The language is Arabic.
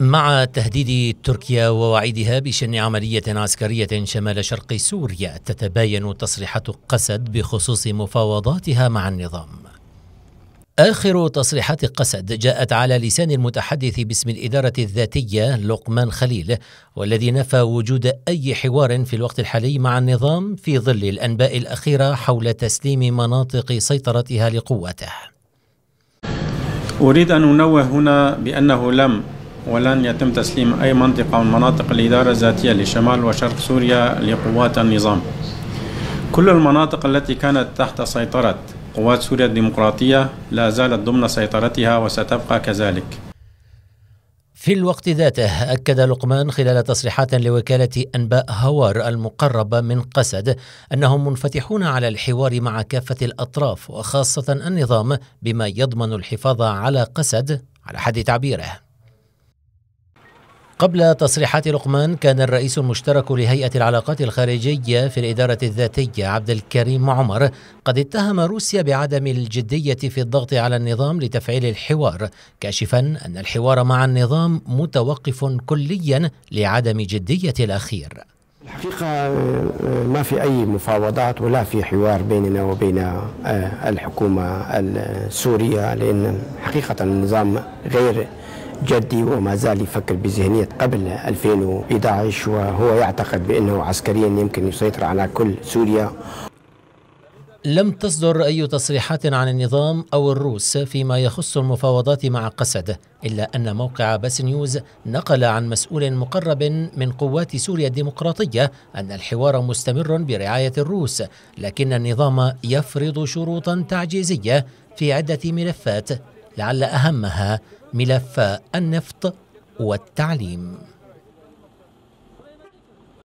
مع تهديد تركيا ووعيدها بشن عملية عسكرية شمال شرق سوريا تتباين تصريحات قسد بخصوص مفاوضاتها مع النظام آخر تصريحات قسد جاءت على لسان المتحدث باسم الإدارة الذاتية لقمان خليل والذي نفى وجود أي حوار في الوقت الحالي مع النظام في ظل الأنباء الأخيرة حول تسليم مناطق سيطرتها لقواته أريد أن أنوه هنا بأنه لم ولن يتم تسليم أي منطقة من مناطق الإدارة الذاتية لشمال وشرق سوريا لقوات النظام كل المناطق التي كانت تحت سيطرة قوات سوريا الديمقراطية لا زالت ضمن سيطرتها وستبقى كذلك في الوقت ذاته أكد لقمان خلال تصريحات لوكالة أنباء هوار المقربة من قسد أنهم منفتحون على الحوار مع كافة الأطراف وخاصة النظام بما يضمن الحفاظ على قسد على حد تعبيره قبل تصريحات لقمان كان الرئيس المشترك لهيئة العلاقات الخارجية في الإدارة الذاتية عبد الكريم عمر قد اتهم روسيا بعدم الجدية في الضغط على النظام لتفعيل الحوار كاشفا أن الحوار مع النظام متوقف كليا لعدم جدية الأخير الحقيقة آه، ما في أي مفاوضات ولا في حوار بيننا وبين آه، الحكومة السورية لأن حقيقة النظام غير جدي وما زال يفكر بذهنية قبل 2011 وهو يعتقد بأنه عسكريا يمكن يسيطر على كل سوريا لم تصدر أي تصريحات عن النظام أو الروس فيما يخص المفاوضات مع قسد إلا أن موقع بس نيوز نقل عن مسؤول مقرب من قوات سوريا الديمقراطية أن الحوار مستمر برعاية الروس لكن النظام يفرض شروطا تعجيزية في عدة ملفات لعل اهمها ملف النفط والتعليم